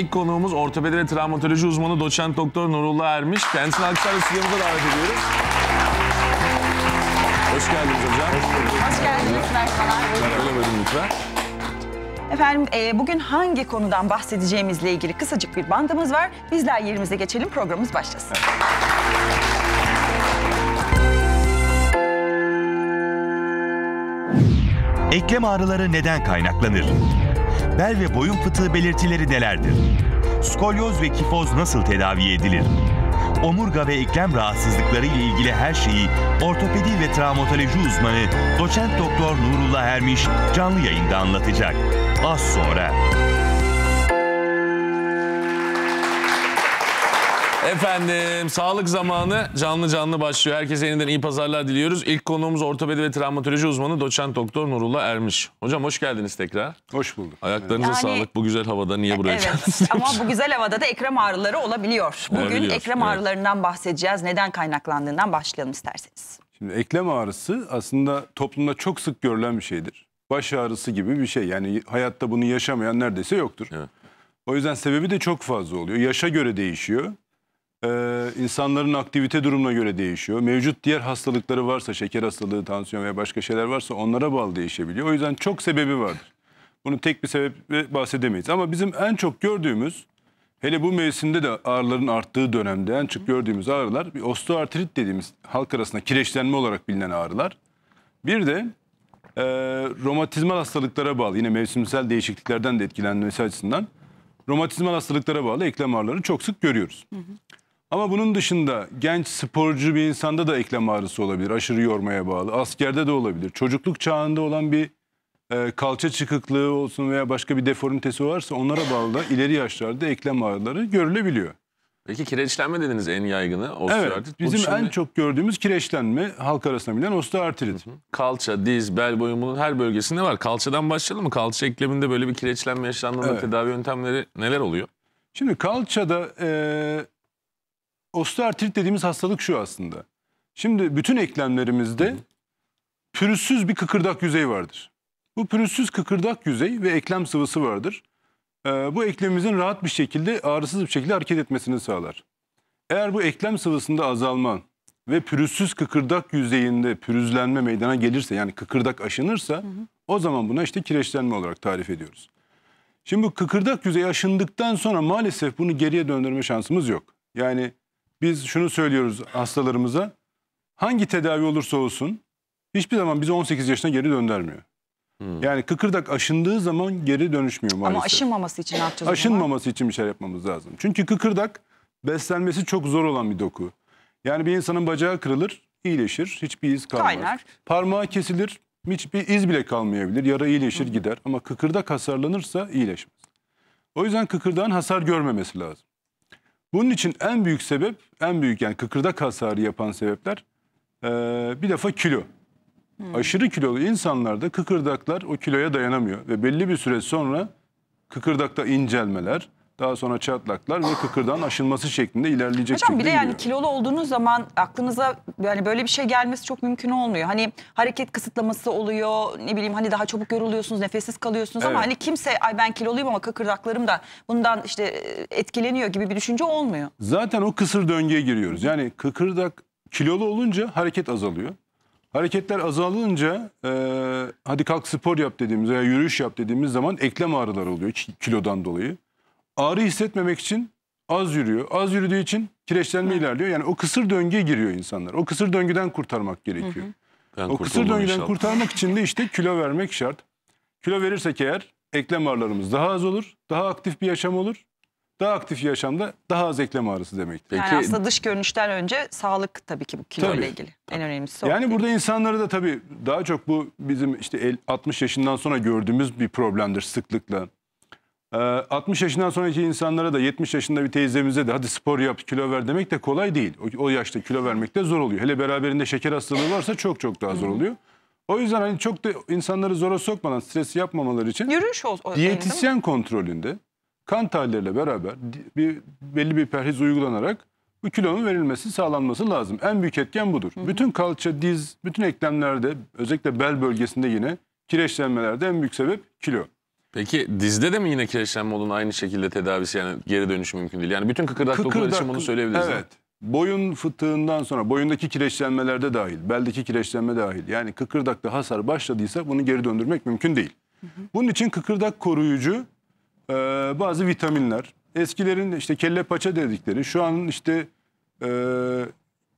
İlk konuğumuz ortopedi ve travmatoloji uzmanı doçent doktor Nurullah Ermiş. Kendisini Akisar'da stüdyomuza davet ediyoruz. Hoş geldiniz hocam. Hoş bulduk. Hoş geldiniz. Merhabalar. Ben lütfen. Efendim e, bugün hangi konudan bahsedeceğimizle ilgili kısacık bir bandımız var. Bizler yerimize geçelim programımız başlasın. Evet. Eklem ağrıları neden kaynaklanır? bel ve boyun fıtığı belirtileri nelerdir? Skolyoz ve kifoz nasıl tedavi edilir? Omurga ve eklem rahatsızlıkları ile ilgili her şeyi ortopedi ve travmatoloji uzmanı doçent doktor Nurullah Ermiş canlı yayında anlatacak. Az sonra. Efendim sağlık zamanı canlı canlı başlıyor. Herkese yeniden iyi pazarlar diliyoruz. İlk konuğumuz ortopedi ve travmatoloji uzmanı doçent doktor Nurullah Ermiş. Hocam hoş geldiniz tekrar. Hoş bulduk. Ayaklarınıza yani, sağlık. Bu güzel havada niye buraya evet, geldiniz? Ama bu güzel havada da ekrem ağrıları olabiliyor. Bugün olabiliyor, ekrem evet. ağrılarından bahsedeceğiz. Neden kaynaklandığından başlayalım isterseniz. Şimdi eklem ağrısı aslında toplumda çok sık görülen bir şeydir. Baş ağrısı gibi bir şey. Yani hayatta bunu yaşamayan neredeyse yoktur. Evet. O yüzden sebebi de çok fazla oluyor. Yaşa göre değişiyor e, insanların aktivite durumuna göre değişiyor. Mevcut diğer hastalıkları varsa, şeker hastalığı, tansiyon veya başka şeyler varsa onlara bağlı değişebiliyor. O yüzden çok sebebi vardır. Bunu tek bir sebebi bahsedemeyiz. Ama bizim en çok gördüğümüz, hele bu mevsimde de ağrıların arttığı dönemde en çok gördüğümüz ağrılar, bir osteoartrit dediğimiz halk arasında kireçlenme olarak bilinen ağrılar. Bir de e, romatizmal hastalıklara bağlı, yine mevsimsel değişikliklerden de etkilenmesi açısından romatizmal hastalıklara bağlı eklem ağrıları çok sık görüyoruz. Hı hı. Ama bunun dışında genç sporcu bir insanda da eklem ağrısı olabilir. Aşırı yormaya bağlı. Askerde de olabilir. Çocukluk çağında olan bir e, kalça çıkıklığı olsun veya başka bir deformitesi varsa onlara bağlı da ileri yaşlarda eklem ağrıları görülebiliyor. Peki kireçlenme dediniz en yaygını osteoartrit. Evet, bizim şimdi... en çok gördüğümüz kireçlenme halk arasında bilen osteoartrit. Hı hı. Kalça, diz, bel boyumunun her bölgesinde var. Kalçadan başlayalım mı? Kalça ekleminde böyle bir kireçlenme yaşandığında evet. tedavi yöntemleri neler oluyor? Şimdi kalçada e, osteoartrit dediğimiz hastalık şu aslında. Şimdi bütün eklemlerimizde pürüzsüz bir kıkırdak yüzey vardır. Bu pürüzsüz kıkırdak yüzey ve eklem sıvısı vardır. Ee, bu eklemimizin rahat bir şekilde ağrısız bir şekilde hareket etmesini sağlar. Eğer bu eklem sıvısında azalma ve pürüzsüz kıkırdak yüzeyinde pürüzlenme meydana gelirse yani kıkırdak aşınırsa hı hı. o zaman buna işte kireçlenme olarak tarif ediyoruz. Şimdi bu kıkırdak yüzeyi aşındıktan sonra maalesef bunu geriye döndürme şansımız yok. Yani biz şunu söylüyoruz hastalarımıza. Hangi tedavi olursa olsun hiçbir zaman bizi 18 yaşına geri döndürmüyor. Hmm. Yani kıkırdak aşındığı zaman geri dönüşmüyor maalesef. Ama aşınmaması için ne yapacağız? Aşınmaması için bir şey yapmamız lazım. Çünkü kıkırdak beslenmesi çok zor olan bir doku. Yani bir insanın bacağı kırılır, iyileşir, hiçbir iz kalmaz. Kaynar. Parmağı kesilir, hiçbir iz bile kalmayabilir. Yara iyileşir, gider ama kıkırdak hasarlanırsa iyileşmez. O yüzden kıkırdağın hasar görmemesi lazım. Bunun için en büyük sebep, en büyük yani kıkırdak hasarı yapan sebepler e, bir defa kilo. Hmm. Aşırı kilolu insanlarda kıkırdaklar o kiloya dayanamıyor ve belli bir süre sonra kıkırdakta incelmeler, daha sonra çatlaklar ve kıkırdan aşılması şeklinde ilerleyecek Hocam bir de yani gidiyor. kilolu olduğunuz zaman aklınıza yani böyle bir şey gelmesi çok mümkün olmuyor. Hani hareket kısıtlaması oluyor ne bileyim hani daha çabuk yoruluyorsunuz nefessiz kalıyorsunuz evet. ama hani kimse ay ben kiloluyum ama kıkırdaklarım da bundan işte e, etkileniyor gibi bir düşünce olmuyor. Zaten o kısır döngüye giriyoruz. Yani kıkırdak kilolu olunca hareket azalıyor. Hareketler azalınca e, hadi kalk spor yap dediğimiz veya yürüyüş yap dediğimiz zaman eklem ağrıları oluyor kilodan dolayı ağrı hissetmemek için az yürüyor. Az yürüdüğü için kireçlenme evet. ilerliyor. Yani o kısır döngüye giriyor insanlar. O kısır döngüden kurtarmak gerekiyor. Hı hı. Ben o kısır döngüden inşallah. kurtarmak için de işte kilo vermek şart. Kilo verirsek eğer eklem ağrılarımız daha az olur. Daha aktif bir yaşam olur. Daha aktif yaşamda daha az eklem ağrısı demektir. Yani Peki, yani aslında dış görünüşten önce sağlık tabii ki bu kilo tabii, ile ilgili. Tabii. En önemlisi Yani burada insanları da tabii daha çok bu bizim işte 60 yaşından sonra gördüğümüz bir problemdir sıklıkla. 60 ee, yaşından sonraki insanlara da 70 yaşında bir teyzemize de hadi spor yap kilo ver demek de kolay değil. O, o yaşta kilo vermek de zor oluyor. Hele beraberinde şeker hastalığı varsa çok çok daha zor oluyor. O yüzden hani çok da insanları zora sokmadan stresi yapmamaları için yürüyüş ol, ol, diyetisyen değil kontrolünde kan tahlilleriyle beraber bir belli bir perhiz uygulanarak bu kilonun verilmesi sağlanması lazım. En büyük etken budur. Hı hı. Bütün kalça, diz, bütün eklemlerde özellikle bel bölgesinde yine kireçlenmelerde en büyük sebep kilo. Peki dizde de mi yine kireçlenme olduğunu aynı şekilde tedavisi yani geri dönüşü mümkün değil? Yani bütün kıkırdak, kıkırdak dokular için bunu söyleyebiliriz. Evet. Boyun fıtığından sonra boyundaki kireçlenmelerde dahil, beldeki kireçlenme dahil. Yani kıkırdakta hasar başladıysa bunu geri döndürmek mümkün değil. Hı hı. Bunun için kıkırdak koruyucu e, bazı vitaminler. Eskilerin işte kelle paça dedikleri şu an işte e,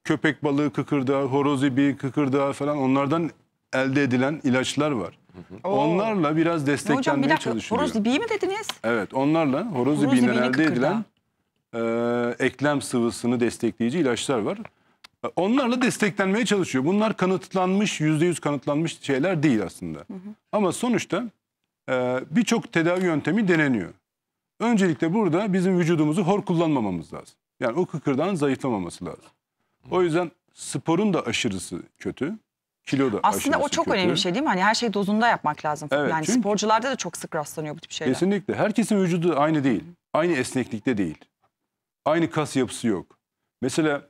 köpek balığı kıkırdağı, horoz ibiği kıkırdağı falan onlardan elde edilen ilaçlar var. Oo. Onlarla biraz desteklenmeye Hocam bir dakika çalışılıyor. horoz dibiği mi dediniz? Evet onlarla horoz, horoz dibiğinden elde edilen e, eklem sıvısını destekleyici ilaçlar var. E, onlarla desteklenmeye çalışıyor. Bunlar kanıtlanmış, yüzde yüz kanıtlanmış şeyler değil aslında. Hı hı. Ama sonuçta e, birçok tedavi yöntemi deneniyor. Öncelikle burada bizim vücudumuzu hor kullanmamamız lazım. Yani o kıkırdan zayıflamaması lazım. Hı. O yüzden sporun da aşırısı kötü kilo da Aslında o çok kötü. önemli bir şey değil mi? Hani her şey dozunda yapmak lazım. Evet, yani çünkü sporcularda da çok sık rastlanıyor bu tip şeyler. Kesinlikle. Herkesin vücudu aynı değil. Aynı esneklikte değil. Aynı kas yapısı yok. Mesela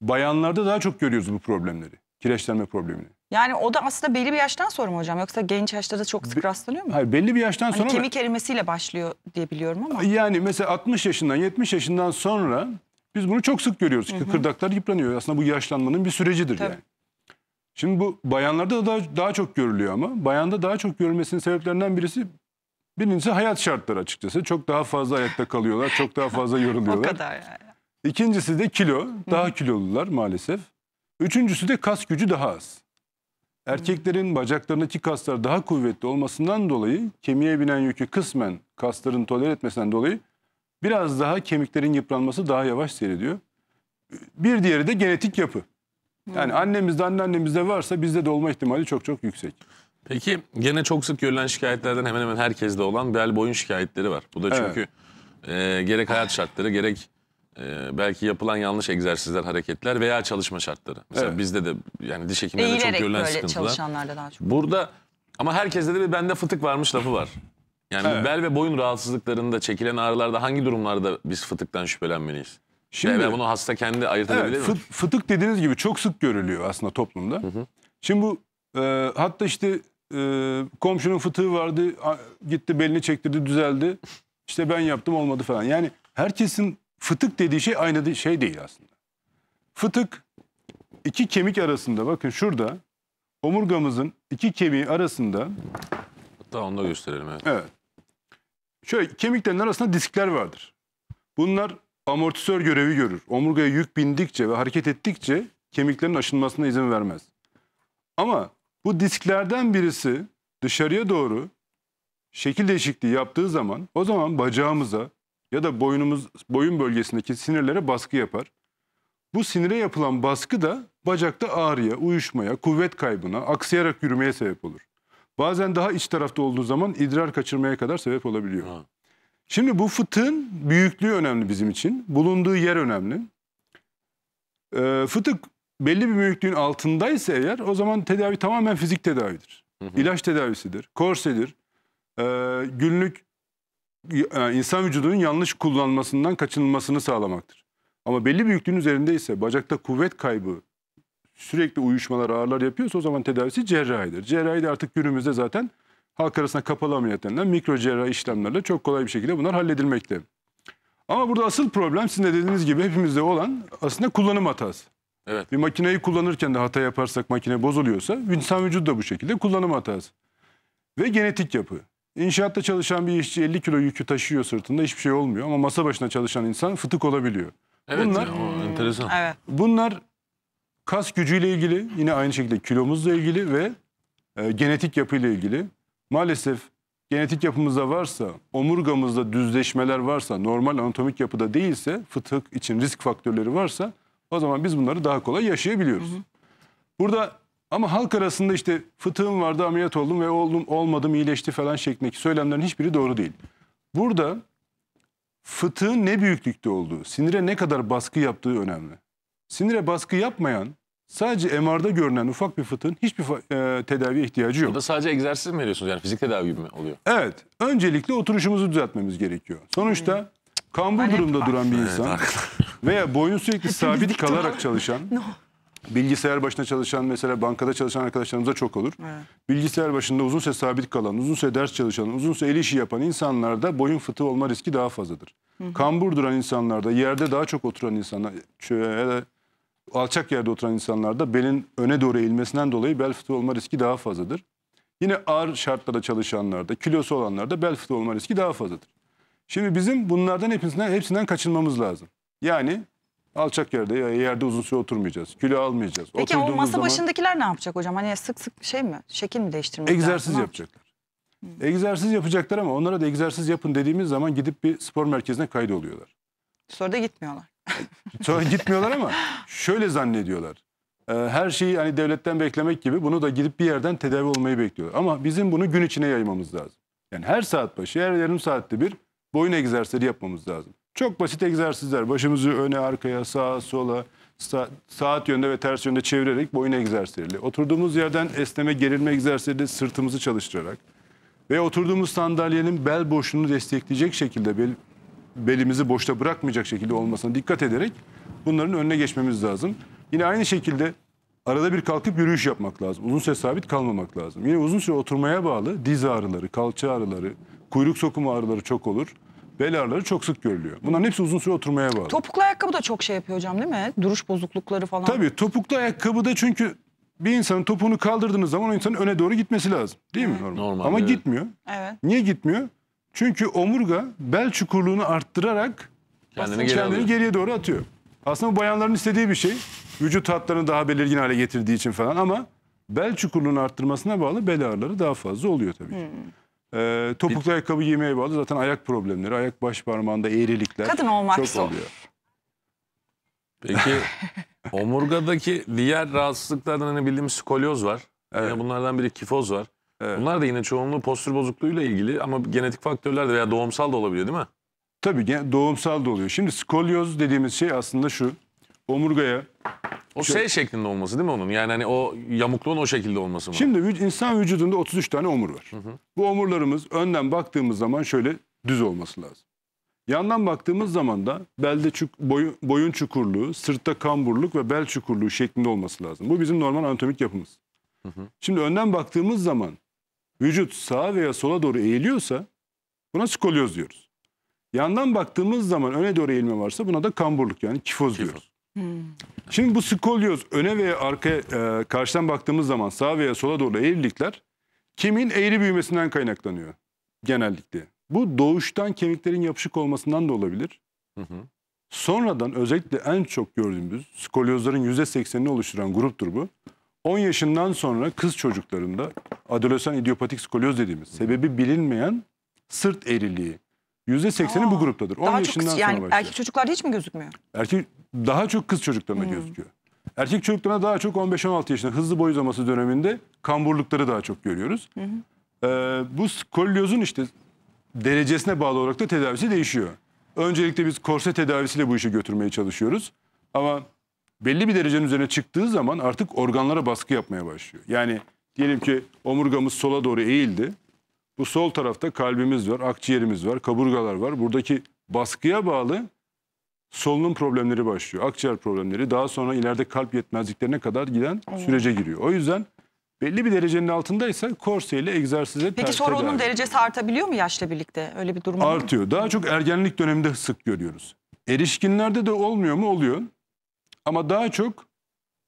bayanlarda daha çok görüyoruz bu problemleri. Kireçlenme problemini. Yani o da aslında belli bir yaştan sonra mı hocam? Yoksa genç yaşta da çok sık Be rastlanıyor mu? Hayır belli bir yaştan hani sonra... Hani kemik erimesiyle başlıyor diye biliyorum ama. Yani mesela 60 yaşından 70 yaşından sonra biz bunu çok sık görüyoruz. Hı hı. Kıkırdaklar yıpranıyor. Aslında bu yaşlanmanın bir sürecidir Tabii. yani. Şimdi bu bayanlarda da daha, daha çok görülüyor ama bayanda daha çok görülmesinin sebeplerinden birisi birincisi hayat şartları açıkçası. Çok daha fazla hayatta kalıyorlar, çok daha fazla yoruluyorlar. o kadar yani. İkincisi de kilo. Daha kilolular maalesef. Üçüncüsü de kas gücü daha az. Erkeklerin bacaklarındaki kaslar daha kuvvetli olmasından dolayı kemiğe binen yükü kısmen kasların toler etmesinden dolayı biraz daha kemiklerin yıpranması daha yavaş seyrediyor. Bir diğeri de genetik yapı. Yani hmm. annemizde anneannemizde varsa bizde de olma ihtimali çok çok yüksek. Peki gene çok sık görülen şikayetlerden hemen hemen herkeste olan bel boyun şikayetleri var. Bu da çünkü evet. e, gerek hayat şartları gerek e, belki yapılan yanlış egzersizler, hareketler veya çalışma şartları. Mesela evet. bizde de yani diş hekimlerinde çok görülen böyle sıkıntılar. çalışanlarda daha çok. Burada ama herkeste de bir bende fıtık varmış lafı var. Yani evet. bel ve boyun rahatsızlıklarında çekilen ağrılarda hangi durumlarda biz fıtıktan şüphelenmeliyiz? Şimdi yani bunu hasta kendi ayırt edebilir evet, mi? Fıtık dediğiniz gibi çok sık görülüyor aslında toplumda. Hı hı. Şimdi bu e, hatta işte e, komşunun fıtığı vardı gitti belini çektirdi düzeldi. İşte ben yaptım olmadı falan. Yani herkesin fıtık dediği şey aynı şey değil aslında. Fıtık iki kemik arasında bakın şurada omurgamızın iki kemiği arasında. Hatta onu da gösterelim. Evet. evet. Şöyle kemiklerin arasında diskler vardır. Bunlar amortisör görevi görür. Omurgaya yük bindikçe ve hareket ettikçe kemiklerin aşınmasına izin vermez. Ama bu disklerden birisi dışarıya doğru şekil değişikliği yaptığı zaman o zaman bacağımıza ya da boynumuz boyun bölgesindeki sinirlere baskı yapar. Bu sinire yapılan baskı da bacakta ağrıya, uyuşmaya, kuvvet kaybına, aksayarak yürümeye sebep olur. Bazen daha iç tarafta olduğu zaman idrar kaçırmaya kadar sebep olabiliyor. Ha. Şimdi bu fıtığın büyüklüğü önemli bizim için. Bulunduğu yer önemli. E, fıtık belli bir büyüklüğün altındaysa eğer o zaman tedavi tamamen fizik tedavidir. Hı hı. İlaç tedavisidir, korsedir, e, günlük e, insan vücudunun yanlış kullanmasından kaçınılmasını sağlamaktır. Ama belli büyüklüğün üzerindeyse bacakta kuvvet kaybı, sürekli uyuşmalar ağırlar yapıyorsa o zaman tedavisi cerrahidir. Cerrahi de artık günümüzde zaten halk arasında kapalı ameliyat denilen mikro cerrahi işlemlerle çok kolay bir şekilde bunlar halledilmekte. Ama burada asıl problem sizin de dediğiniz gibi hepimizde olan aslında kullanım hatası. Evet. Bir makineyi kullanırken de hata yaparsak makine bozuluyorsa insan vücudu da bu şekilde kullanım hatası. Ve genetik yapı. İnşaatta çalışan bir işçi 50 kilo yükü taşıyor sırtında hiçbir şey olmuyor ama masa başına çalışan insan fıtık olabiliyor. Evet bunlar, o enteresan. Evet. Bunlar kas gücüyle ilgili yine aynı şekilde kilomuzla ilgili ve e, genetik yapıyla ilgili maalesef genetik yapımızda varsa, omurgamızda düzleşmeler varsa, normal anatomik yapıda değilse, fıtık için risk faktörleri varsa o zaman biz bunları daha kolay yaşayabiliyoruz. Burada ama halk arasında işte fıtığım vardı ameliyat oldum ve oldum olmadım iyileşti falan şeklindeki söylemlerin hiçbiri doğru değil. Burada fıtığın ne büyüklükte olduğu, sinire ne kadar baskı yaptığı önemli. Sinire baskı yapmayan Sadece MR'da görünen ufak bir fıtığın hiçbir e, tedaviye ihtiyacı yok. Burada sadece egzersiz mi veriyorsunuz? Yani fizik tedavi gibi mi oluyor? Evet. Öncelikle oturuşumuzu düzeltmemiz gerekiyor. Sonuçta hmm. kambur ben durumda duran bir insan veya boyun sürekli sabit kalarak çalışan, bilgisayar başında çalışan mesela bankada çalışan arkadaşlarımıza çok olur. Bilgisayar başında uzun süre sabit kalan, uzun süre ders çalışan, uzun süre el işi yapan insanlarda boyun fıtığı olma riski daha fazladır. Kambur duran insanlarda, yerde daha çok oturan insanlar... Şöyle, alçak yerde oturan insanlarda belin öne doğru eğilmesinden dolayı bel fıtığı olma riski daha fazladır. Yine ağır şartlarda çalışanlarda, kilosu olanlarda bel fıtığı olma riski daha fazladır. Şimdi bizim bunlardan hepsinden, hepsinden kaçınmamız lazım. Yani alçak yerde ya yerde uzun süre oturmayacağız. Kilo almayacağız. Peki o masa zaman, başındakiler ne yapacak hocam? Hani sık sık şey mi? Şekil mi değiştirmek Egzersiz lazım, yapacaklar. Hmm. Egzersiz yapacaklar ama onlara da egzersiz yapın dediğimiz zaman gidip bir spor merkezine kaydoluyorlar. Sonra da gitmiyorlar. Sonra gitmiyorlar ama şöyle zannediyorlar. Ee, her şeyi hani devletten beklemek gibi bunu da gidip bir yerden tedavi olmayı bekliyorlar. Ama bizim bunu gün içine yaymamız lazım. Yani her saat başı, her yarım saatte bir boyun egzersizleri yapmamız lazım. Çok basit egzersizler. Başımızı öne, arkaya, sağa, sola, sa saat yönde ve ters yönde çevirerek boyun egzersizleriyle. Oturduğumuz yerden esneme, gerilme egzersizleriyle sırtımızı çalıştırarak ve oturduğumuz sandalyenin bel boşluğunu destekleyecek şekilde bel belimizi boşta bırakmayacak şekilde olmasına dikkat ederek bunların önüne geçmemiz lazım. Yine aynı şekilde arada bir kalkıp yürüyüş yapmak lazım. Uzun süre sabit kalmamak lazım. Yine uzun süre oturmaya bağlı diz ağrıları, kalça ağrıları, kuyruk sokumu ağrıları çok olur. Bel ağrıları çok sık görülüyor. Bunların hepsi uzun süre oturmaya bağlı. Topuklu ayakkabı da çok şey yapıyor hocam değil mi? Duruş bozuklukları falan. Tabii topuklu ayakkabı da çünkü bir insanın topuğunu kaldırdığınız zaman o insanın öne doğru gitmesi lazım. Değil mi? Normal, Normal Ama evet. gitmiyor. Evet. Niye gitmiyor? Çünkü omurga bel çukurluğunu arttırarak kendini, geri kendini geriye doğru atıyor. Aslında bu bayanların istediği bir şey. Vücut hatlarını daha belirgin hale getirdiği için falan ama bel çukurluğunu arttırmasına bağlı bel ağrıları daha fazla oluyor tabii ki. Hmm. E, topuklu ayakkabı giymeye bağlı zaten ayak problemleri, ayak baş parmağında eğrilikler Kadın olmak çok zor. oluyor. Peki omurgadaki diğer rahatsızlıklardan hani bildiğimiz skolyoz var. Evet. Yani bunlardan biri kifoz var. Evet. Bunlar da yine çoğunluğu postür bozukluğuyla ilgili ama genetik faktörler de veya doğumsal da olabiliyor değil mi? Tabii doğumsal da oluyor. Şimdi skolyoz dediğimiz şey aslında şu. Omurgaya o şey, şey şeklinde olması değil mi onun? Yani hani o yamukluğun o şekilde olması mı? Şimdi insan vücudunda 33 tane omur var. Hı hı. Bu omurlarımız önden baktığımız zaman şöyle düz olması lazım. Yandan baktığımız zaman da belde çuk, boy, boyun çukurluğu, sırtta kamburluk ve bel çukurluğu şeklinde olması lazım. Bu bizim normal anatomik yapımız. Hı hı. Şimdi önden baktığımız zaman vücut sağa veya sola doğru eğiliyorsa buna skolyoz diyoruz. Yandan baktığımız zaman öne doğru eğilme varsa buna da kamburluk yani kifoz, diyoruz. Şimdi bu skolyoz öne veya arkaya e, karşıdan baktığımız zaman sağa veya sola doğru eğrilikler kimin eğri büyümesinden kaynaklanıyor genellikle. Bu doğuştan kemiklerin yapışık olmasından da olabilir. Hı hı. Sonradan özellikle en çok gördüğümüz skolyozların %80'ini oluşturan gruptur bu. 10 yaşından sonra kız çocuklarında adolesan idiopatik skolyoz dediğimiz sebebi bilinmeyen sırt eğriliği %80'i bu gruptadır. 10 daha çok yaşından kız, sonra başlıyor. erkek çocuklarda hiç mi gözükmüyor? Erkek daha çok kız çocuklarına Hmm. gözüküyor. Erkek çocuklarına daha çok 15-16 yaşında hızlı boy uzaması döneminde kamburlukları daha çok görüyoruz. Ee, bu skolyozun işte derecesine bağlı olarak da tedavisi değişiyor. Öncelikle biz korse tedavisiyle bu işi götürmeye çalışıyoruz. Ama belli bir derecenin üzerine çıktığı zaman artık organlara baskı yapmaya başlıyor. Yani diyelim ki omurgamız sola doğru eğildi. Bu sol tarafta kalbimiz var, akciğerimiz var, kaburgalar var. Buradaki baskıya bağlı solunum problemleri başlıyor. Akciğer problemleri daha sonra ileride kalp yetmezliklerine kadar giden evet. sürece giriyor. O yüzden belli bir derecenin altındaysa korseyle egzersize Peki sonra onun derecesi artabiliyor mu yaşla birlikte? Öyle bir durum Artıyor. Daha çok ergenlik döneminde sık görüyoruz. Erişkinlerde de olmuyor mu? Oluyor. Ama daha çok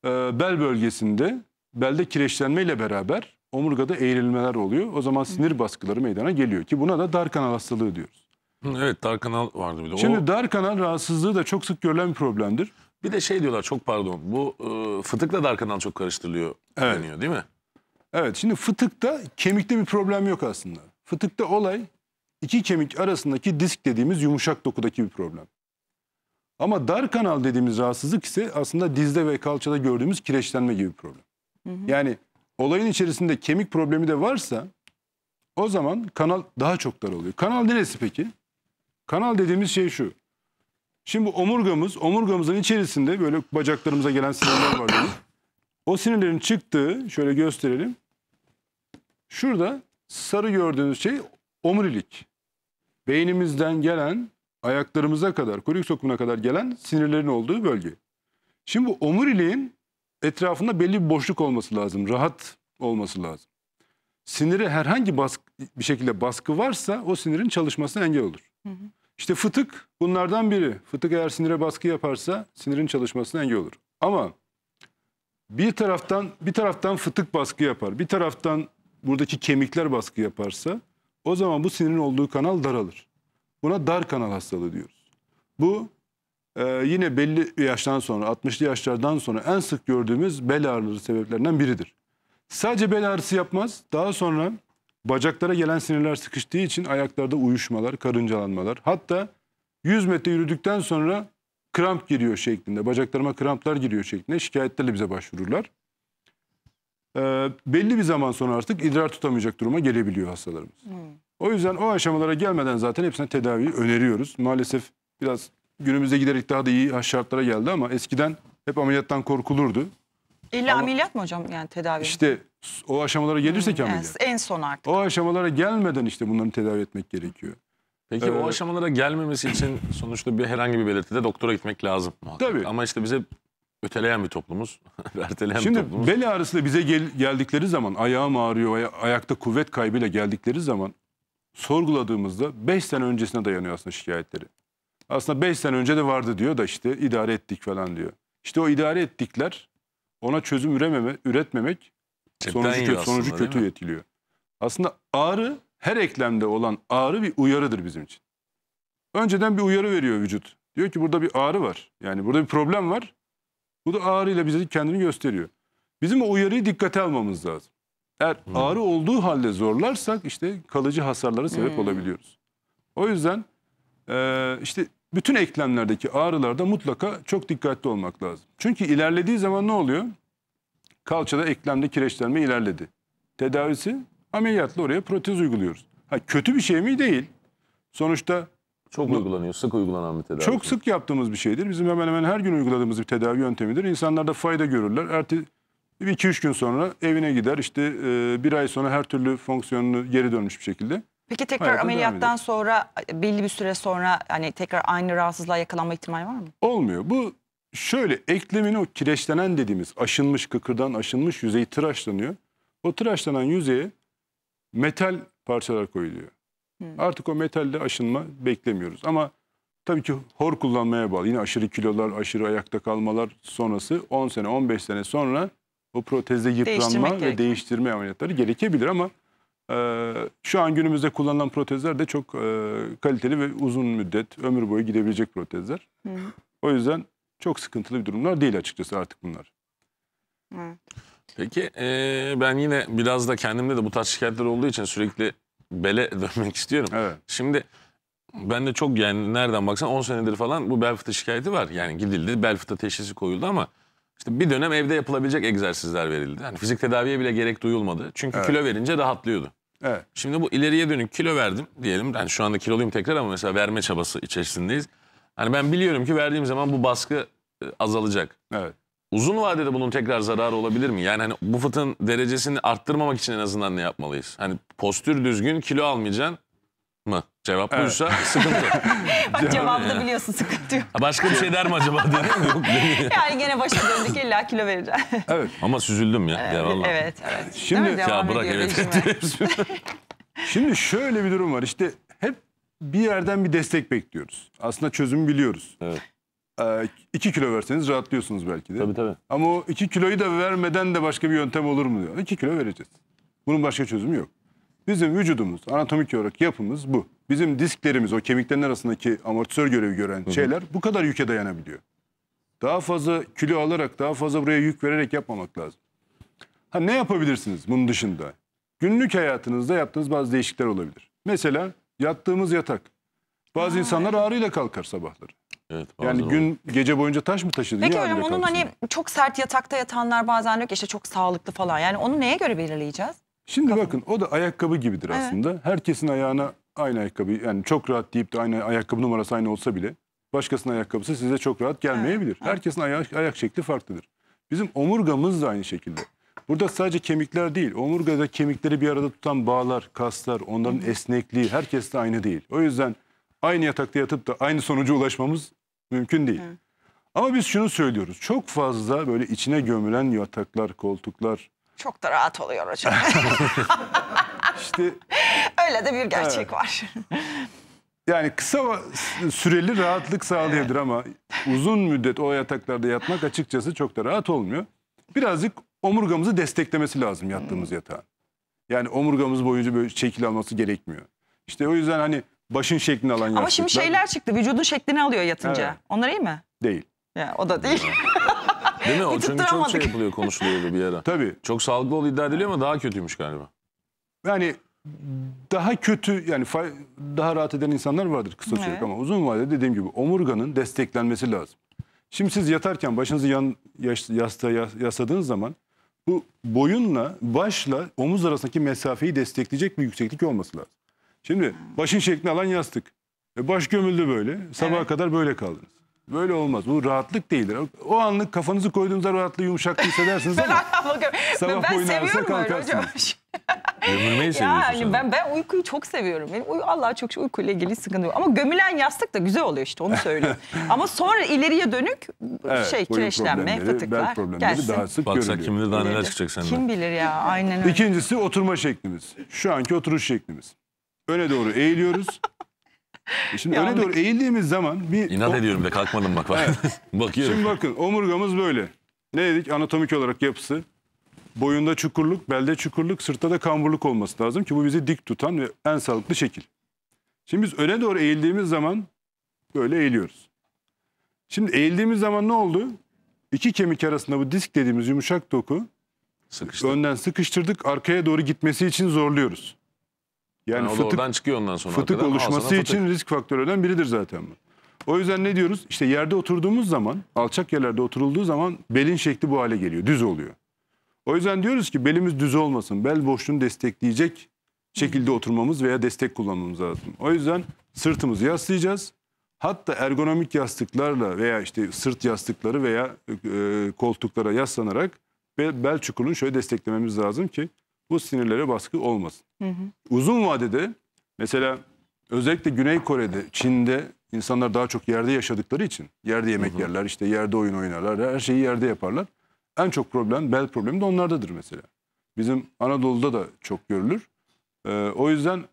e, bel bölgesinde belde kireçlenme ile beraber omurgada eğrilmeler oluyor. O zaman sinir baskıları meydana geliyor ki buna da dar kanal hastalığı diyoruz. Evet dar kanal vardı bir de. Şimdi o... dar kanal rahatsızlığı da çok sık görülen bir problemdir. Bir de şey diyorlar çok pardon bu e, fıtıkla dar kanal çok karıştırılıyor evet. deniyor değil mi? Evet şimdi fıtıkta kemikte bir problem yok aslında. Fıtıkta olay iki kemik arasındaki disk dediğimiz yumuşak dokudaki bir problem. Ama dar kanal dediğimiz rahatsızlık ise aslında dizde ve kalçada gördüğümüz kireçlenme gibi bir problem. Hı hı. Yani olayın içerisinde kemik problemi de varsa o zaman kanal daha çok dar oluyor. Kanal neresi peki? Kanal dediğimiz şey şu. Şimdi omurgamız, omurgamızın içerisinde böyle bacaklarımıza gelen sinirler var. O sinirlerin çıktığı, şöyle gösterelim. Şurada sarı gördüğünüz şey omurilik. Beynimizden gelen ayaklarımıza kadar, kuyruk sokumuna kadar gelen sinirlerin olduğu bölge. Şimdi bu omuriliğin etrafında belli bir boşluk olması lazım. Rahat olması lazım. Sinire herhangi baskı, bir şekilde baskı varsa o sinirin çalışmasına engel olur. Hı hı. İşte fıtık bunlardan biri. Fıtık eğer sinire baskı yaparsa sinirin çalışmasına engel olur. Ama bir taraftan bir taraftan fıtık baskı yapar. Bir taraftan buradaki kemikler baskı yaparsa o zaman bu sinirin olduğu kanal daralır. Buna dar kanal hastalığı diyoruz. Bu e, yine belli yaştan sonra 60'lı yaşlardan sonra en sık gördüğümüz bel ağrıları sebeplerinden biridir. Sadece bel ağrısı yapmaz. Daha sonra bacaklara gelen sinirler sıkıştığı için ayaklarda uyuşmalar, karıncalanmalar. Hatta 100 metre yürüdükten sonra kramp giriyor şeklinde, bacaklarıma kramplar giriyor şeklinde şikayetlerle bize başvururlar. E, belli bir zaman sonra artık idrar tutamayacak duruma gelebiliyor hastalarımız. Hmm. O yüzden o aşamalara gelmeden zaten hepsine tedavi öneriyoruz. Maalesef biraz günümüzde giderek daha da iyi şartlara geldi ama eskiden hep ameliyattan korkulurdu. İlla ama ameliyat mı hocam yani tedavi? İşte o aşamalara gelirsek hmm, ameliyat. En son artık. O aşamalara gelmeden işte bunların tedavi etmek gerekiyor. Peki evet. o ee, aşamalara gelmemesi için sonuçta bir herhangi bir belirtide doktora gitmek lazım. Muhakkak. Tabii. Ama işte bize öteleyen bir toplumuz. erteleyen Şimdi bir toplumuz. bel ağrısıyla bize gel geldikleri zaman ayağım ağrıyor, ayakta kuvvet kaybıyla geldikleri zaman sorguladığımızda 5 sene öncesine dayanıyor aslında şikayetleri. Aslında 5 sene önce de vardı diyor da işte idare ettik falan diyor. İşte o idare ettikler ona çözüm ürememe, üretmemek Cepten sonucu, kötü, aslında, kötü etkiliyor. Aslında ağrı her eklemde olan ağrı bir uyarıdır bizim için. Önceden bir uyarı veriyor vücut. Diyor ki burada bir ağrı var. Yani burada bir problem var. Bu da ağrıyla bize kendini gösteriyor. Bizim o uyarıyı dikkate almamız lazım. Eğer hmm. ağrı olduğu halde zorlarsak işte kalıcı hasarlara sebep hmm. olabiliyoruz. O yüzden e, işte bütün eklemlerdeki ağrılarda mutlaka çok dikkatli olmak lazım. Çünkü ilerlediği zaman ne oluyor? Kalçada eklemde kireçlenme ilerledi. Tedavisi ameliyatla oraya protez uyguluyoruz. Ha, kötü bir şey mi? Değil. Sonuçta çok bu, uygulanıyor, sık uygulanan bir tedavi. Çok sık yaptığımız bir şeydir. Bizim hemen hemen her gün uyguladığımız bir tedavi yöntemidir. İnsanlarda fayda görürler. Ertesi bir iki üç gün sonra evine gider işte e, bir ay sonra her türlü fonksiyonunu geri dönmüş bir şekilde. Peki tekrar ameliyattan sonra e, belli bir süre sonra hani tekrar aynı rahatsızlığa yakalanma ihtimali var mı? Olmuyor. Bu şöyle eklemin o kireçlenen dediğimiz aşınmış kıkırdan aşınmış yüzeyi tıraşlanıyor. O tıraşlanan yüzeye metal parçalar koyuluyor. Hmm. Artık o metalde aşınma beklemiyoruz ama tabii ki hor kullanmaya bağlı. Yine aşırı kilolar, aşırı ayakta kalmalar sonrası 10 sene 15 sene sonra bu protezde yıpranma ve değiştirme ameliyatları gerekebilir ama e, şu an günümüzde kullanılan protezler de çok e, kaliteli ve uzun müddet ömür boyu gidebilecek protezler. Hı. O yüzden çok sıkıntılı bir durumlar değil açıkçası artık bunlar. Peki e, ben yine biraz da kendimde de bu tarz şikayetler olduğu için sürekli bele dönmek istiyorum. Evet. Şimdi ben de çok yani nereden baksan 10 senedir falan bu bel fıtığı şikayeti var. Yani gidildi bel fıtığı teşhisi koyuldu ama işte bir dönem evde yapılabilecek egzersizler verildi. Hani fizik tedaviye bile gerek duyulmadı. Çünkü evet. kilo verince rahatlıyordu. Evet. Şimdi bu ileriye dönük kilo verdim diyelim. Yani şu anda kiloluyum tekrar ama mesela verme çabası içerisindeyiz. Hani ben biliyorum ki verdiğim zaman bu baskı e, azalacak. Evet. Uzun vadede bunun tekrar zararı olabilir mi? Yani hani bu fıtın derecesini arttırmamak için en azından ne yapmalıyız? Hani postür düzgün kilo almayacaksın mı? Cevap evet. buysa sıkıntı. Bak cevabı da biliyorsun sıkıntı yok. Başka bir şey der mi acaba yok Yani gene başa döndük illa kilo vereceğim. Evet. Ama süzüldüm ya. Evet evet. evet. Şimdi ya bırak evet. Şimdi şöyle bir durum var İşte hep bir yerden bir destek bekliyoruz. Aslında çözümü biliyoruz. Evet. 2 ee, kilo verseniz rahatlıyorsunuz belki de. Tabii tabii. Ama o 2 kiloyu da vermeden de başka bir yöntem olur mu diyor. 2 kilo vereceğiz. Bunun başka çözümü yok. Bizim vücudumuz, anatomik olarak yapımız bu. Bizim disklerimiz o kemiklerin arasındaki amortisör görevi gören şeyler bu kadar yüke dayanabiliyor. Daha fazla kilo alarak daha fazla buraya yük vererek yapmamak lazım. Ha ne yapabilirsiniz bunun dışında? Günlük hayatınızda yaptığınız bazı değişiklikler olabilir. Mesela yattığımız yatak. Bazı ha, insanlar ağrıyla kalkar sabahları. Evet, yani gün olur. gece boyunca taş mı taşıdı? Peki hocam onun hani çok sert yatakta yatanlar bazen diyor işte çok sağlıklı falan. Yani onu neye göre belirleyeceğiz? Şimdi Kafam. bakın o da ayakkabı gibidir evet. aslında. Herkesin ayağına aynı ayakkabı yani çok rahat deyip de aynı ayakkabı numarası aynı olsa bile başkasının ayakkabısı size çok rahat gelmeyebilir. Evet. Herkesin ayak, ayak şekli farklıdır. Bizim omurgamız da aynı şekilde. Burada sadece kemikler değil, omurgada kemikleri bir arada tutan bağlar, kaslar, onların Hı. esnekliği herkes de aynı değil. O yüzden aynı yatakta yatıp da aynı sonuca ulaşmamız mümkün değil. Hı. Ama biz şunu söylüyoruz. Çok fazla böyle içine gömülen yataklar, koltuklar. Çok da rahat oluyor hocam. İşte. Öyle de bir gerçek evet. var. Yani kısa süreli rahatlık sağlayabilir ama uzun müddet o yataklarda yatmak açıkçası çok da rahat olmuyor. Birazcık omurgamızı desteklemesi lazım yattığımız hmm. yatağın. Yani omurgamız boyunca böyle şekil alması gerekmiyor. İşte o yüzden hani başın şeklini alan yastıklar. Ama şimdi şeyler çıktı vücudun şeklini alıyor yatınca. Evet. Onlar iyi mi? Değil. Ya, o da değil. Değil mi? O çünkü çok şey yapılıyor konuşuluyordu bir ara. Tabii. Çok sağlıklı ol iddia ediliyor ama daha kötüymüş galiba. Yani daha kötü yani daha rahat eden insanlar vardır kısa evet. süre ama uzun vadede dediğim gibi omurganın desteklenmesi lazım. Şimdi siz yatarken başınızı yan yastığa yasladığınız zaman bu boyunla başla omuz arasındaki mesafeyi destekleyecek bir yükseklik olması lazım. Şimdi başın şeklini alan yastık. E baş gömüldü böyle. Sabaha evet. kadar böyle kaldınız. Böyle olmaz. Bu rahatlık değildir. O anlık kafanızı koyduğunuzda rahatlığı yumuşak hissedersiniz ben ama sabah ben boyun kalkarsınız. Gömülmeyi seviyorsun yani ben, ben uykuyu çok seviyorum. Benim uy Allah çok şey uykuyla ilgili sıkıntı yok. Ama gömülen yastık da güzel oluyor işte onu söylüyorum. Ama sonra ileriye dönük evet, şey kireçlenme, fıtıklar. gelsin. daha sık Baksak görülüyor. kim bilir daha neler çıkacak senden. Kim bilir ya aynen öyle. İkincisi oturma şeklimiz. Şu anki oturuş şeklimiz. Öne doğru eğiliyoruz. E şimdi öne doğru eğildiğimiz zaman bir... İnat o... ediyorum bir de kalkmadım bak. bak. Evet. Bakıyorum. Şimdi bakın omurgamız böyle. Ne dedik anatomik olarak yapısı? Boyunda çukurluk, belde çukurluk, sırtta da kamburluk olması lazım ki bu bizi dik tutan ve en sağlıklı şekil. Şimdi biz öne doğru eğildiğimiz zaman böyle eğiliyoruz. Şimdi eğildiğimiz zaman ne oldu? İki kemik arasında bu disk dediğimiz yumuşak doku Sıkıştı. önden sıkıştırdık arkaya doğru gitmesi için zorluyoruz. Yani, yani fıtık, çıkıyor ondan sonra. Fıtık kadar. oluşması fıtık. için risk faktörlerden biridir zaten bu. O yüzden ne diyoruz? İşte yerde oturduğumuz zaman, alçak yerlerde oturulduğu zaman belin şekli bu hale geliyor, düz oluyor. O yüzden diyoruz ki belimiz düz olmasın, bel boşluğunu destekleyecek şekilde oturmamız veya destek kullanmamız lazım. O yüzden sırtımızı yaslayacağız. Hatta ergonomik yastıklarla veya işte sırt yastıkları veya e, e koltuklara yaslanarak bel, bel çukurunu şöyle desteklememiz lazım ki bu sinirlere baskı olmasın. Hı hı. Uzun vadede mesela özellikle Güney Kore'de, Çin'de insanlar daha çok yerde yaşadıkları için yerde yemek hı hı. yerler, işte yerde oyun oynarlar, her şeyi yerde yaparlar. En çok problem bel problemi de onlardadır mesela. Bizim Anadolu'da da çok görülür. Ee, o yüzden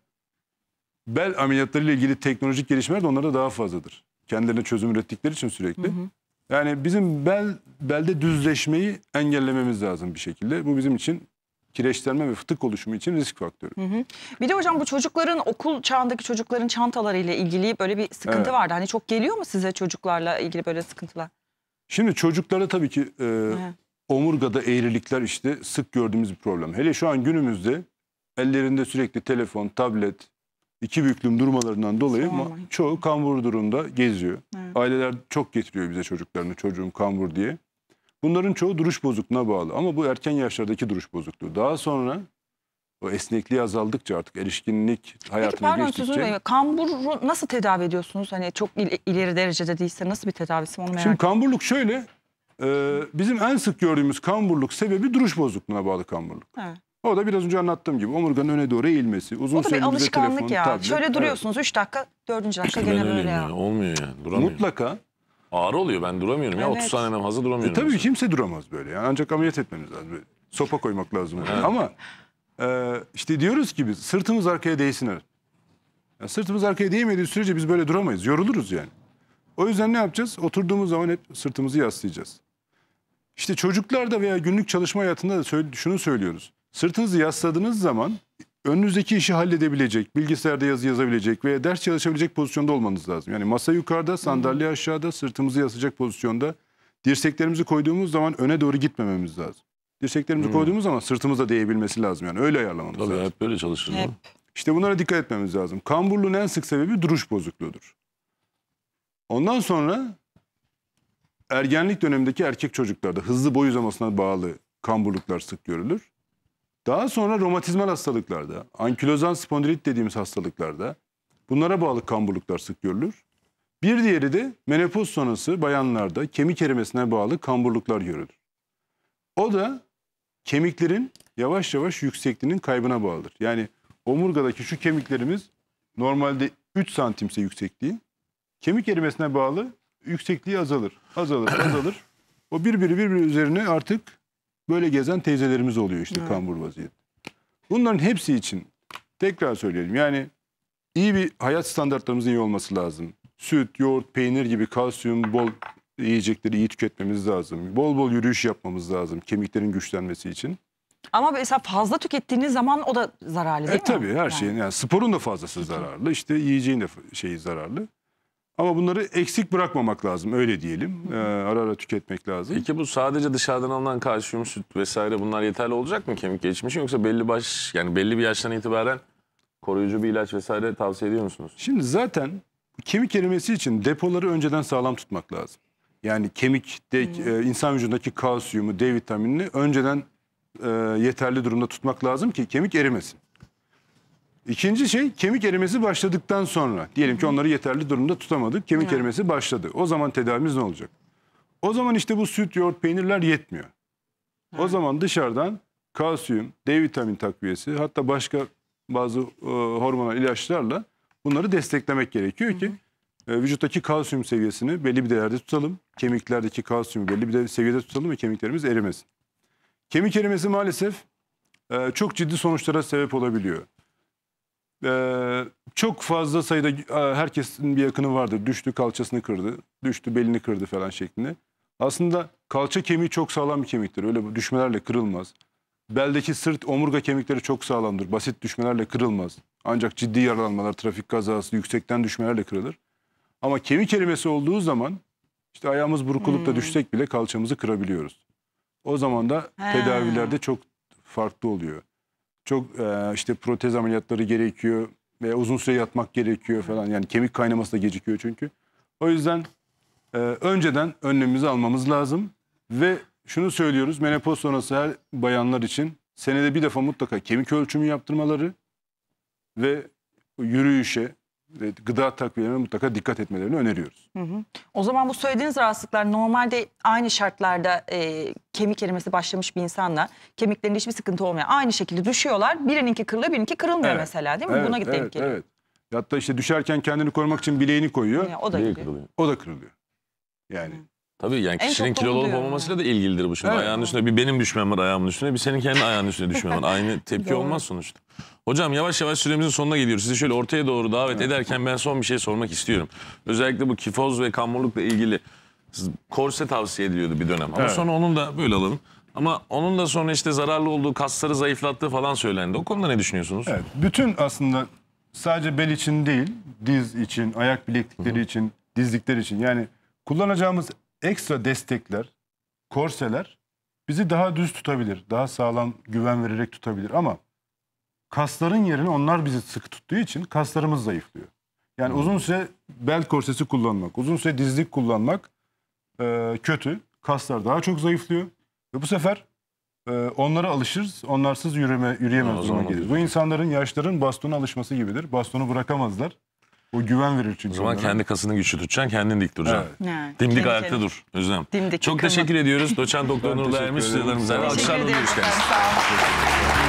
bel ameliyatları ile ilgili teknolojik gelişmeler de onlarda daha fazladır. Kendilerine çözüm ürettikleri için sürekli. Hı hı. Yani bizim bel belde düzleşmeyi engellememiz lazım bir şekilde. Bu bizim için kireçlenme ve fıtık oluşumu için risk faktörü. Hı hı. Bir de hocam bu çocukların okul çağındaki çocukların çantalarıyla ilgili böyle bir sıkıntı evet. vardı. Hani çok geliyor mu size çocuklarla ilgili böyle sıkıntılar? Şimdi çocuklara tabii ki e, omurgada eğrilikler işte sık gördüğümüz bir problem. Hele şu an günümüzde ellerinde sürekli telefon, tablet, iki büklüm durmalarından dolayı Sorma. çoğu kambur durumda geziyor. Evet. Aileler çok getiriyor bize çocuklarını çocuğum kambur diye. Bunların çoğu duruş bozukluğuna bağlı ama bu erken yaşlardaki duruş bozukluğu. Daha sonra o esnekliği azaldıkça artık erişkinlik hayatına Peki, pardon, geçtikçe... Pardon kamburu nasıl tedavi ediyorsunuz? Hani çok ileri derecede değilse nasıl bir tedavisi onu merak Şimdi kamburluk şöyle. E, bizim en sık gördüğümüz kamburluk sebebi duruş bozukluğuna bağlı kamburluk. Evet. O da biraz önce anlattığım gibi omurganın öne doğru eğilmesi. Uzun o da bir alışkanlık telefon, ya. Tablet, Şöyle duruyorsunuz 3 evet. dakika 4. dakika işte gene böyle. Ya. Yani. Olmuyor yani duramıyor. Mutlaka Ağır oluyor ben duramıyorum evet. ya 30 tane hazır duramıyorum. E, tabii mesela. kimse duramaz böyle yani ancak ameliyat etmemiz lazım. Böyle sopa koymak lazım. Evet. Ama e, işte diyoruz ki biz sırtımız arkaya değsin. Yani sırtımız arkaya değmediği sürece biz böyle duramayız yoruluruz yani. O yüzden ne yapacağız? Oturduğumuz zaman hep sırtımızı yaslayacağız. İşte çocuklarda veya günlük çalışma hayatında da şunu söylüyoruz. Sırtınızı yasladığınız zaman önünüzdeki işi halledebilecek, bilgisayarda yazı yazabilecek veya ders çalışabilecek pozisyonda olmanız lazım. Yani masa yukarıda, sandalye aşağıda, sırtımızı yasacak pozisyonda. Dirseklerimizi koyduğumuz zaman öne doğru gitmememiz lazım. Dirseklerimizi hmm. koyduğumuz zaman sırtımıza değebilmesi lazım. Yani öyle ayarlamamız Tabii, lazım. Tabii hep böyle çalışır. Hep. İşte bunlara dikkat etmemiz lazım. Kamburluğun en sık sebebi duruş bozukluğudur. Ondan sonra ergenlik dönemindeki erkek çocuklarda hızlı boy uzamasına bağlı kamburluklar sık görülür. Daha sonra romatizmal hastalıklarda, ankilozan spondilit dediğimiz hastalıklarda bunlara bağlı kamburluklar sık görülür. Bir diğeri de menopoz sonrası bayanlarda kemik erimesine bağlı kamburluklar görülür. O da kemiklerin yavaş yavaş yüksekliğinin kaybına bağlıdır. Yani omurgadaki şu kemiklerimiz normalde 3 santimse yüksekliği kemik erimesine bağlı yüksekliği azalır. Azalır, azalır. O birbiri birbiri üzerine artık böyle gezen teyzelerimiz oluyor işte evet. kambur vaziyette. Bunların hepsi için tekrar söyleyelim yani iyi bir hayat standartlarımızın iyi olması lazım. Süt, yoğurt, peynir gibi kalsiyum bol yiyecekleri iyi tüketmemiz lazım. Bol bol yürüyüş yapmamız lazım kemiklerin güçlenmesi için. Ama mesela fazla tükettiğiniz zaman o da zararlı değil e, mi? Tabii her yani. şeyin yani sporun da fazlası zararlı işte yiyeceğin de şeyi zararlı. Ama bunları eksik bırakmamak lazım öyle diyelim. Ee, ara ara tüketmek lazım. Peki bu sadece dışarıdan alınan kalsiyum, süt vesaire bunlar yeterli olacak mı kemik gelişimi yoksa belli baş yani belli bir yaştan itibaren koruyucu bir ilaç vesaire tavsiye ediyor musunuz? Şimdi zaten kemik erimesi için depoları önceden sağlam tutmak lazım. Yani kemikte e, insan vücudundaki kalsiyumu, D vitaminini önceden e, yeterli durumda tutmak lazım ki kemik erimesin. İkinci şey kemik erimesi başladıktan sonra. Diyelim ki onları yeterli durumda tutamadık. Kemik evet. erimesi başladı. O zaman tedavimiz ne olacak? O zaman işte bu süt, yoğurt, peynirler yetmiyor. Evet. O zaman dışarıdan kalsiyum, D vitamin takviyesi hatta başka bazı e, hormonal ilaçlarla bunları desteklemek gerekiyor ki hı hı. E, vücuttaki kalsiyum seviyesini belli bir değerde tutalım. Kemiklerdeki kalsiyumu belli bir seviyede tutalım ve kemiklerimiz erimesin. Kemik erimesi maalesef e, çok ciddi sonuçlara sebep olabiliyor. Ee, çok fazla sayıda e, herkesin bir yakını vardır. Düştü kalçasını kırdı, düştü belini kırdı falan şeklinde. Aslında kalça kemiği çok sağlam bir kemiktir. Öyle düşmelerle kırılmaz. Beldeki sırt omurga kemikleri çok sağlamdır. Basit düşmelerle kırılmaz. Ancak ciddi yaralanmalar, trafik kazası, yüksekten düşmelerle kırılır. Ama kemik kelimesi olduğu zaman işte ayağımız burkulup da hmm. düşsek bile kalçamızı kırabiliyoruz. O zaman da tedavilerde çok farklı oluyor çok e, işte protez ameliyatları gerekiyor ve uzun süre yatmak gerekiyor falan. Yani kemik kaynaması da gecikiyor çünkü. O yüzden e, önceden önlemimizi almamız lazım ve şunu söylüyoruz menopoz sonrası her bayanlar için senede bir defa mutlaka kemik ölçümü yaptırmaları ve yürüyüşe, gıda takviyelerine mutlaka dikkat etmelerini öneriyoruz. Hı hı. O zaman bu söylediğiniz rahatsızlıklar normalde aynı şartlarda e, kemik erimesi başlamış bir insanla kemiklerinde hiçbir sıkıntı olmayan aynı şekilde düşüyorlar. Birininki kırılıyor birininki kırılmıyor evet. mesela değil mi? Evet, Buna evet, denk Evet. Hatta işte düşerken kendini korumak için bileğini koyuyor. Yani o da kırılıyor. O da kırılıyor. Yani hı. Tabii yani En kişinin kilolu olup olmamasıyla da ilgilidir bu. Şimdi Evet. ayağının üstüne bir benim düşmem var ayağımın üstüne bir senin kendi ayağının üstüne düşmem var Aynı tepki olmaz sonuçta. Hocam yavaş yavaş süremizin sonuna geliyoruz. Sizi şöyle ortaya doğru davet ederken ben son bir şey sormak istiyorum. Özellikle bu kifoz ve kamburlukla ilgili korse tavsiye ediliyordu bir dönem. Ama Evet. sonra onun da böyle alalım. Ama onun da sonra işte zararlı olduğu kasları zayıflattığı falan söylendi. O konuda ne düşünüyorsunuz? Evet, bütün aslında sadece bel için değil, diz için, ayak bileklikleri için, dizlikler için yani kullanacağımız ekstra destekler, korseler bizi daha düz tutabilir. Daha sağlam güven vererek tutabilir ama kasların yerine onlar bizi sıkı tuttuğu için kaslarımız zayıflıyor. Yani uzun süre bel korsesi kullanmak, uzun süre dizlik kullanmak e, kötü. Kaslar daha çok zayıflıyor. Ve bu sefer e, onlara alışırız, onlarsız yürüme, yürüyemez duruma geliriz. Bu insanların, yaşların bastona alışması gibidir. Bastonu bırakamazlar. O güven verir çünkü. O zaman onlara. kendi kasını güçlü tutacaksın, kendin dik duracaksın. Evet. Evet. Dimdik Dimdik ayakta dur Özlem. Dimdik Çok yıkılma. teşekkür ediyoruz. Doçent Doktor Nurullah Ermiş sizlerimize. Alkışlarla görüşürüz. Sağ olun.